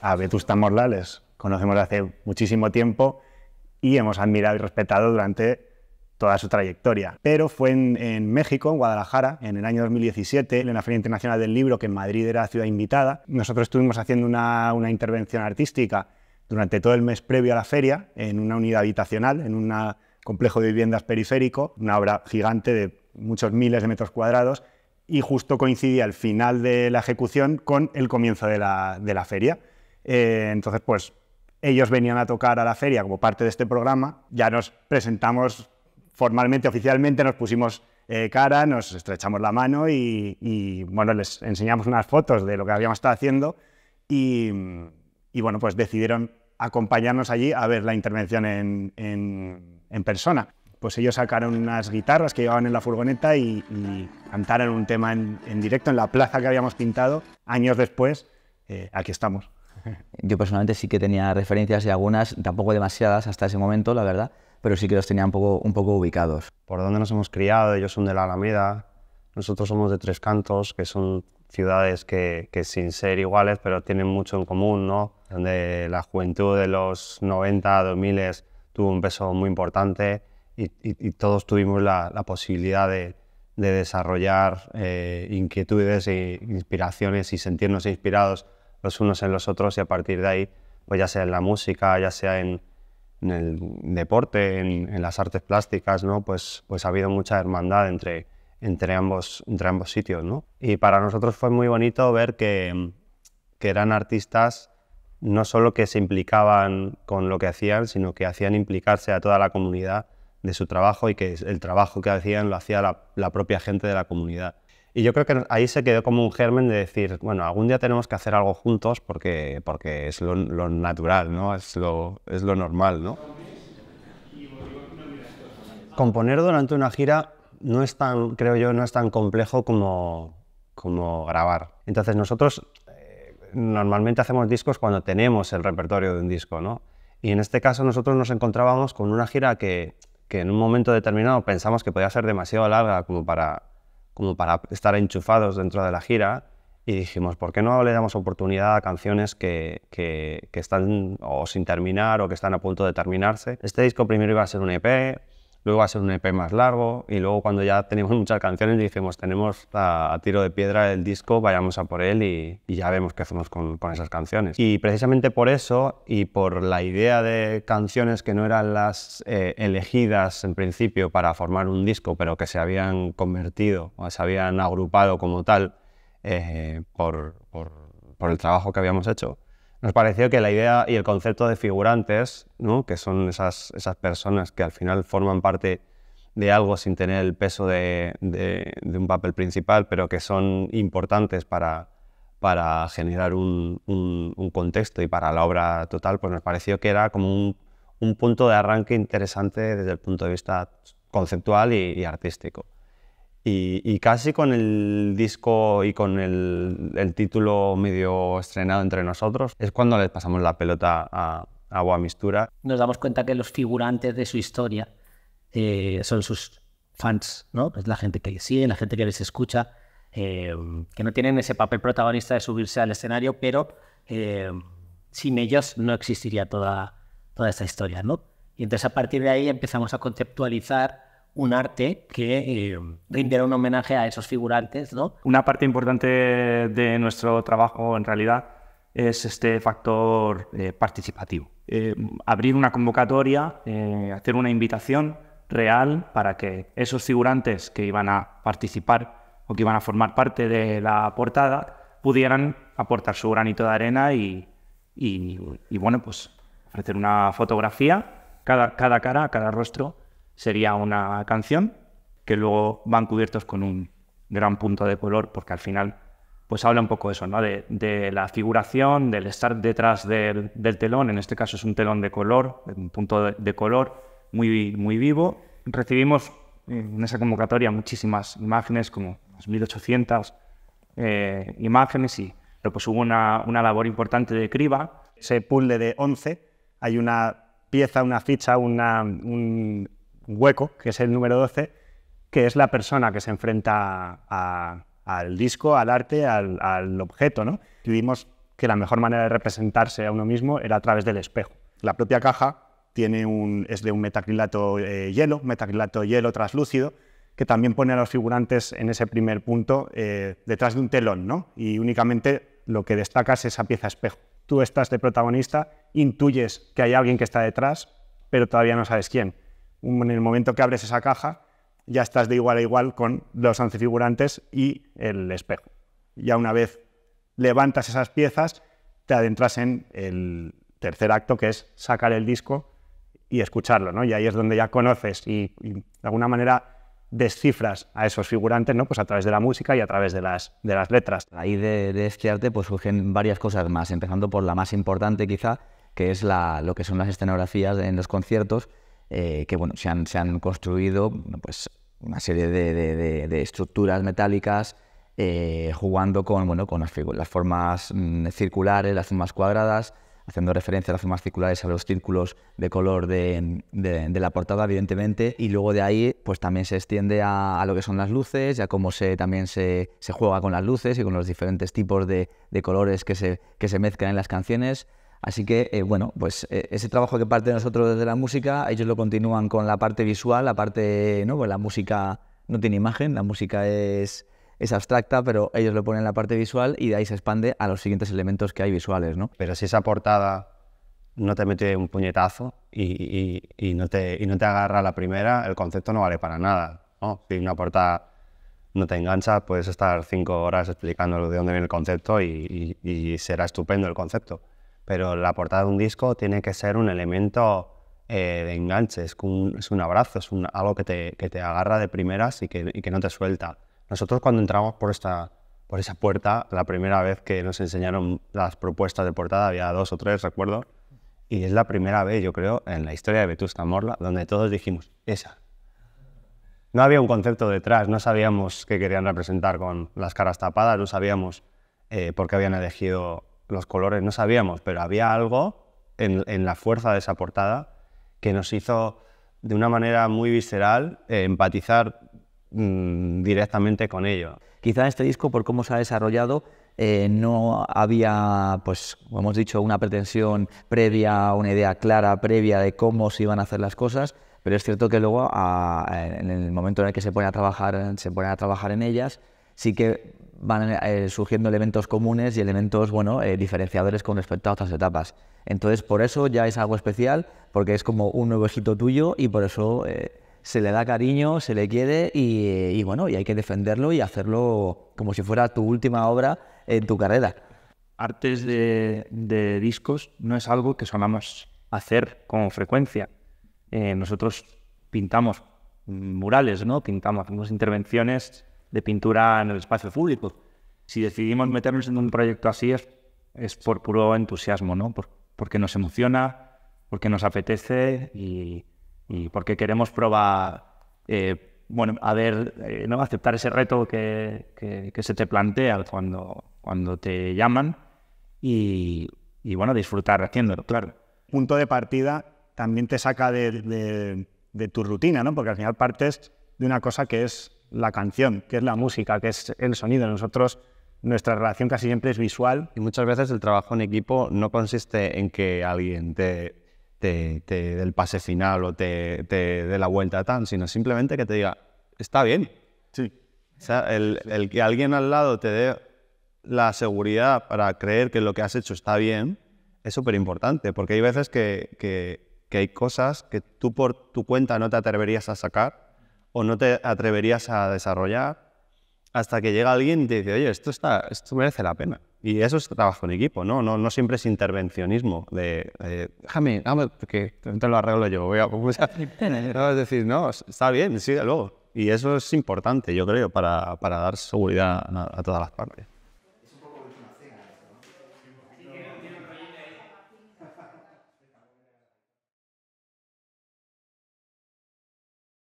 A oh. Vetusta Morlales conocemos hace muchísimo tiempo y hemos admirado y respetado durante toda su trayectoria. Pero fue en, México, en Guadalajara, en el año 2017, en la Feria Internacional del Libro, que en Madrid era ciudad invitada. Nosotros estuvimos haciendo una intervención artística durante todo el mes previo a la feria en una unidad habitacional, en un complejo de viviendas periférico, una obra gigante de muchos miles de metros cuadrados, y justo coincidía el final de la ejecución con el comienzo de la, de la feria. Eh, entonces, pues ellos venían a tocar a la feria como parte de este programa, ya nos presentamos formalmente, oficialmente, nos pusimos eh, cara, nos estrechamos la mano y, y, bueno, les enseñamos unas fotos de lo que habíamos estado haciendo y y bueno, pues decidieron acompañarnos allí a ver la intervención en, persona. Pues ellos sacaron unas guitarras que llevaban en la furgoneta y, cantaron un tema en, directo en la plaza que habíamos pintado. Años después, eh, aquí estamos. Yo personalmente sí que tenía referencias y algunas, tampoco demasiadas hasta ese momento, la verdad, pero sí que los tenía un poco, un poco ubicados. Por dónde nos hemos criado, ellos son de la Alameda, nosotros somos de Tres Cantos, que son ciudades que, que sin ser iguales, pero tienen mucho en común, ¿no? donde la juventud de los 90, 2000 tuvo un peso muy importante y, todos tuvimos la, posibilidad de, desarrollar eh, inquietudes e inspiraciones y sentirnos inspirados los unos en los otros y a partir de ahí, pues ya sea en la música, ya sea en, el deporte, en, en, las artes plásticas, ¿no? Pues, pues ha habido mucha hermandad entre, entre, ambos, ambos sitios, ¿no? Y para nosotros fue muy bonito ver que, que eran artistas no solo que se implicaban con lo que hacían, sino que hacían implicarse a toda la comunidad de su trabajo y que el trabajo que hacían lo hacía la, propia gente de la comunidad. Y yo creo que ahí se quedó como un germen de decir, bueno, algún día tenemos que hacer algo juntos porque, porque es lo, natural, ¿no? Es lo, es lo normal, ¿no? Componer durante una gira no es tan, creo yo, no es tan complejo como, como grabar. Entonces nosotros normalmente hacemos discos cuando tenemos el repertorio de un disco, ¿no? Y en este caso nosotros nos encontrábamos con una gira que, en un momento determinado pensamos que podía ser demasiado larga como para, como para estar enchufados dentro de la gira y dijimos, ¿por qué no le damos oportunidad a canciones que, que, están o sin terminar o que están a punto de terminarse? Este disco primero iba a ser un EP, luego va a ser un EP más largo y luego cuando ya tenemos muchas canciones dijimos, tenemos a, tiro de piedra el disco, vayamos a por él y, ya vemos qué hacemos con, esas canciones. Y precisamente por eso y por la idea de canciones que no eran las eh, elegidas en principio para formar un disco, pero que se habían convertido o se habían agrupado como tal eh, por el trabajo que habíamos hecho, nos pareció que la idea y el concepto de figurantes, que son esas, esas personas que al final forman parte de algo sin tener el peso de, un papel principal, pero que son importantes para, para generar un, contexto y para la obra total, pues nos pareció que era como un, punto de arranque interesante desde el punto de vista conceptual y artístico. Y, casi con el disco y con el, título medio estrenado entre nosotros, es cuando le pasamos la pelota a, agua Mistura. Nos damos cuenta que los figurantes de su historia eh, son sus fans, ¿no? es pues la gente que les sigue, la gente que les escucha, eh, que no tienen ese papel protagonista de subirse al escenario, pero eh, sin ellos no existiría toda, toda esta historia, ¿no? Y entonces a partir de ahí empezamos a conceptualizar un arte que eh, rindiera un homenaje a esos figurantes, ¿no? Una parte importante de nuestro trabajo, en realidad, es este factor eh, participativo. Eh, abrir una convocatoria, hacer una invitación real para que esos figurantes que iban a participar o que iban a formar parte de la portada pudieran aportar su granito de arena y, y bueno, pues ofrecer una fotografía, cada, cada cara, cada rostro, sería una canción que luego van cubiertos con un gran punto de color porque al final pues habla un poco de eso, ¿no? De, la figuración, del estar detrás del, telón, en este caso es un telón de color, un punto de, color muy, muy vivo. Recibimos en esa convocatoria muchísimas imágenes, como 1.800 eh, imágenes, y pero pues hubo una, labor importante de criba. Ese puzzle de 11, hay una pieza, una ficha, un hueco, que es el número 12, que es la persona que se enfrenta al disco, al arte, al, objeto, ¿no? que la mejor manera de representarse a uno mismo era a través del espejo. La propia caja tiene un, es de un metacrilato eh, hielo, metacrilato hielo traslúcido, que también pone a los figurantes en ese primer punto eh, detrás de un telón, ¿no? Y únicamente lo que destaca es esa pieza espejo. Tú estás de protagonista, intuyes que hay alguien que está detrás, pero todavía no sabes quién en el momento que abres esa caja, ya estás de igual a igual con los once y el espejo. Ya una vez levantas esas piezas, te adentras en el tercer acto, que es sacar el disco y escucharlo, ¿no? Y ahí es donde ya conoces y, de alguna manera descifras a esos figurantes, ¿no? Pues a través de la música y a través de las, letras. Ahí de, de este arte pues surgen varias cosas más, empezando por la más importante quizá, que es lo que son las escenografías en los conciertos, eh, que se han, construido pues, una serie de, estructuras metálicas eh, jugando con, las, formas mm, circulares, las formas cuadradas, haciendo referencia a las formas circulares, a los círculos de color de, la portada, evidentemente, y luego de ahí pues también se extiende a, lo que son las luces, y a cómo se, también se, juega con las luces y con los diferentes tipos de, colores que se mezclan en las canciones. Así que, eh, bueno, pues eh, ese trabajo que parte de nosotros desde la música, ellos lo continúan con la parte visual, la parte, ¿no? Pues la música no tiene imagen, la música es, abstracta, pero ellos lo ponen en la parte visual y de ahí se expande a los siguientes elementos que hay visuales, ¿no? Pero si esa portada no te mete un puñetazo y, no te, agarra la primera, el concepto no vale para nada, ¿no? Si una portada no te engancha, puedes estar cinco horas explicando de dónde viene el concepto y será estupendo el concepto pero la portada de un disco tiene que ser un elemento eh, de enganche, es un, abrazo, es un, algo que te, que te, agarra de primeras y que, y que, no te suelta. Nosotros cuando entramos por, esta, por esa puerta, la primera vez que nos enseñaron las propuestas de portada, había dos o tres, recuerdo, y es la primera vez, yo creo, en la historia de Vetusta Morla, donde todos dijimos, esa. No había un concepto detrás, no sabíamos qué querían representar con las caras tapadas, no sabíamos eh, por qué habían elegido los colores, no sabíamos, pero había algo en, la fuerza de esa portada que nos hizo de una manera muy visceral eh, empatizar mm, directamente con ello. Quizá este disco, por cómo se ha desarrollado, eh, no había, pues, como hemos dicho, una pretensión previa, una idea clara previa de cómo se iban a hacer las cosas, pero es cierto que luego, en el momento en el que se pone trabajar, se pone a trabajar en ellas, sí que van eh, surgiendo elementos comunes y elementos bueno, eh, diferenciadores con respecto a otras etapas. Entonces, por eso ya es algo especial, porque es como un nuevo éxito tuyo y por eso eh, se le da cariño, se le quiere y, bueno, y hay que defenderlo y hacerlo como si fuera tu última obra en tu carrera. Artes de, de discos no es algo que solamos hacer con frecuencia. nosotros pintamos murales, ¿no? Pintamos, hacemos intervenciones de pintura en el espacio público. Si decidimos meternos en un proyecto así es, es por puro entusiasmo, ¿no? porque nos emociona, porque nos apetece y, y porque queremos probar, eh, bueno, a ver, eh, ¿no? aceptar ese reto que, que, se te plantea cuando, cuando te llaman y, y, bueno, disfrutar haciéndolo, claro. Punto de partida también te saca de, de, de tu rutina, ¿no? Porque al final partes de una cosa que es la canción, que es la música, que es el sonido. Nosotros, nuestra relación casi siempre es visual. Y muchas veces el trabajo en equipo no consiste en que alguien te, te, dé el pase final o te, te dé la vuelta tan, sino simplemente que te diga, está bien. Sí. O sea, el, que alguien al lado te dé la seguridad para creer que lo que has hecho está bien es súper importante, porque hay veces que hay cosas que tú por tu cuenta no te atreverías a sacar o no te atreverías a desarrollar hasta que llega alguien y te dice, oye, esto, está, esto merece la pena. Y eso es trabajo en equipo, ¿no? No, no siempre es intervencionismo de, déjame, déjame, porque te lo arreglo yo, voy a... no, ¿eh? es decir, no, está bien, sigue luego. Y eso es importante, yo creo, para, dar seguridad a, a todas las partes.